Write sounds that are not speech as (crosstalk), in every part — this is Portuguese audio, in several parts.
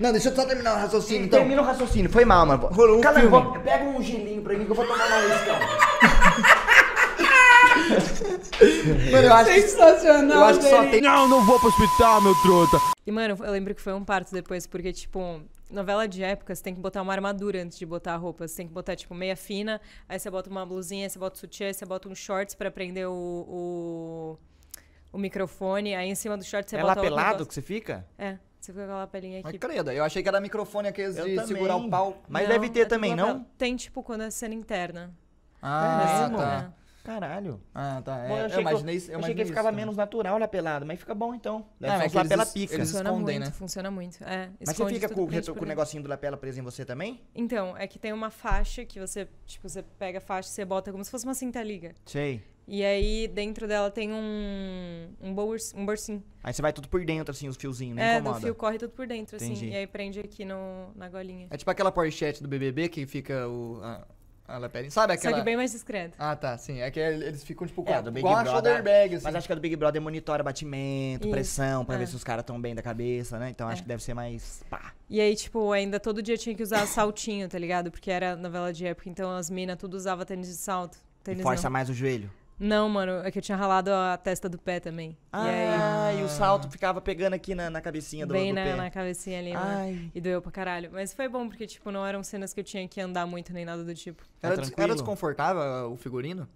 Não, deixa eu só terminar o raciocínio, então. Termina o raciocínio, foi mal, mano. Rolou um Cala, filme. Vou, pega um gelinho pra mim que eu vou tomar uma iscão. (laughs) mano, eu acho Sensacional, que, eu acho que só tem... Não, não vou pro hospital, meu trota. E, mano, eu lembro que foi um parto depois, porque, tipo, novela de época, você tem que botar uma armadura antes de botar a roupa. Você tem que botar, tipo, meia fina, aí você bota uma blusinha, aí você bota sutiã, aí você bota um shorts pra prender o, o, o microfone, aí em cima do shorts você é bota... É lá pelado que você fica? É. Você ficou com aquela pelinha aqui. Mas credo, eu achei que era microfone aqueles de também. segurar o pau. Mas não, deve ter é também, não? Tem, tipo, quando é cena interna. Ah, é tá. Né? Caralho. Ah, tá. É, bom, eu, eu, imaginei, eu, eu achei que ficava também. menos natural olhar pelado, mas fica bom então. É, deve ah, é que eles, lapela pica. Eles funciona escondem, muito, né? Funciona muito. É, mas você fica com, com o negocinho do lapela preso em você também? Então, é que tem uma faixa que você, tipo, você pega a faixa e você bota como se fosse uma cinta liga. Sei. E aí dentro dela tem um, um, bolso, um bolsinho. Aí você vai tudo por dentro, assim, os fiozinhos, né é, incomoda. o fio corre tudo por dentro, assim. E aí prende aqui no, na golinha. É tipo aquela porchete do BBB que fica o... A... A Sabe aquela... Só que bem mais discreto. Ah, tá, sim. É que eles ficam, tipo, é, com, é, do Big Brother, shoulder bag, assim. Mas acho que a do Big Brother monitora batimento, Isso. pressão, pra é. ver se os caras estão bem da cabeça, né? Então é. acho que deve ser mais pá. E aí, tipo, ainda todo dia tinha que usar saltinho, tá ligado? Porque era novela de época, então as minas tudo usava tênis de salto. Tênis e força não. mais o joelho. Não, mano, é que eu tinha ralado a testa do pé também. Ah, e, aí... e o salto ficava pegando aqui na, na cabecinha do, Bem do na, pé. Bem na cabecinha ali, Ai. E doeu pra caralho. Mas foi bom, porque, tipo, não eram cenas que eu tinha que andar muito nem nada do tipo. Tá era, era desconfortável ah, o figurino?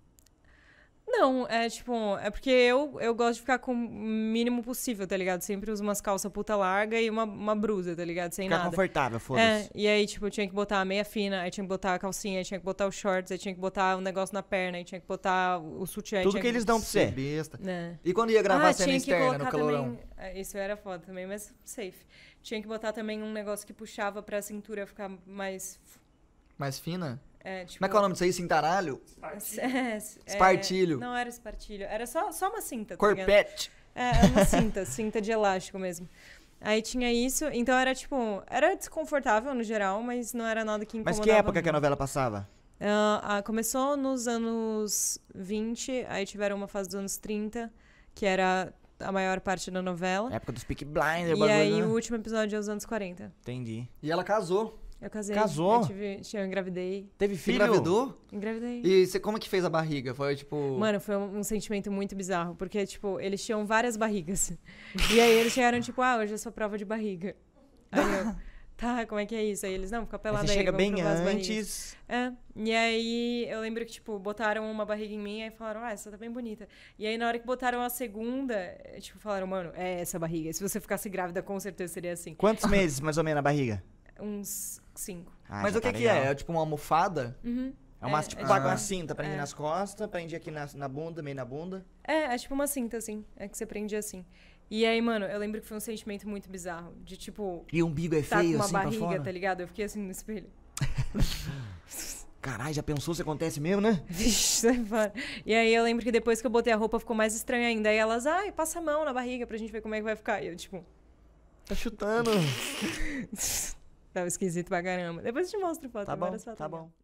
Não, é tipo, é porque eu, eu gosto de ficar com o mínimo possível, tá ligado? Sempre uso umas calças puta larga e uma, uma brusa tá ligado? Sem Ficar nada. confortável, é, foda-se. É, e aí, tipo, tinha que botar a meia fina, aí tinha que botar a calcinha, aí tinha que botar os shorts, aí tinha que botar um negócio na perna, aí tinha que botar o sutiã. Tudo que eles dão pra você. Besta. É. E quando ia gravar ah, a cena externa no calorão? também- é, Isso era foda também, mas safe. Tinha que botar também um negócio que puxava pra cintura ficar mais. Mais fina? É, é, tipo, Como é que é o nome disso aí? Cintaralho? (laughs) É, espartilho. não era espartilho, era só, só uma cinta. Tá Corpete. é, é uma (laughs) cinta, cinta de elástico mesmo. Aí tinha isso, então era tipo, era desconfortável no geral, mas não era nada que incomodava. Mas que época que a novela passava? Uh, começou nos anos 20, aí tiveram uma fase dos anos 30, que era a maior parte da novela. época dos Peak Blinders. E bagulho, aí né? o último episódio é os anos 40. Entendi. E ela casou. Eu casei. Casou? Eu, tive, eu engravidei. Teve filho? Engravidou? Engravidei. E você, como que fez a barriga? Foi tipo. Mano, foi um, um, sentimento muito bizarro. Porque, tipo, eles tinham várias barrigas. e aí eles chegaram, tipo, ah, hoje é sua prova de barriga. Aí eu. (laughs) Tá, como é que é isso? Aí eles, não, fica pelada aí. Você chega aí, bem antes. É. E aí eu lembro que, tipo, botaram uma barriga em mim e falaram, ah, essa tá bem bonita. E aí na hora que botaram a segunda, é, tipo, falaram, mano, é essa barriga. Se você ficasse grávida, com certeza seria assim. Quantos meses, mais ou menos, a barriga? Uns cinco. Ah, Mas o que, tá que é? É tipo uma almofada? Uhum. É uma, é, tipo, é, uma, uma cinta, prende é. nas costas, prende aqui na, na bunda, meio na bunda. É, é tipo uma cinta, assim. É que você prende assim. E aí, mano, eu lembro que foi um sentimento muito bizarro. De tipo. E o umbigo é tá feio, com uma assim, barriga, tá ligado? Eu fiquei assim no espelho. (laughs) Caralho, já pensou se acontece mesmo, né? Vixe, né, e aí eu lembro que depois que eu botei a roupa ficou mais estranho ainda. Aí elas, ai, passa a mão na barriga pra gente ver como é que vai ficar. E eu, tipo. Tá chutando. (laughs) Tava esquisito pra caramba. Depois eu te mostro foto. Tá é bom, tá bom.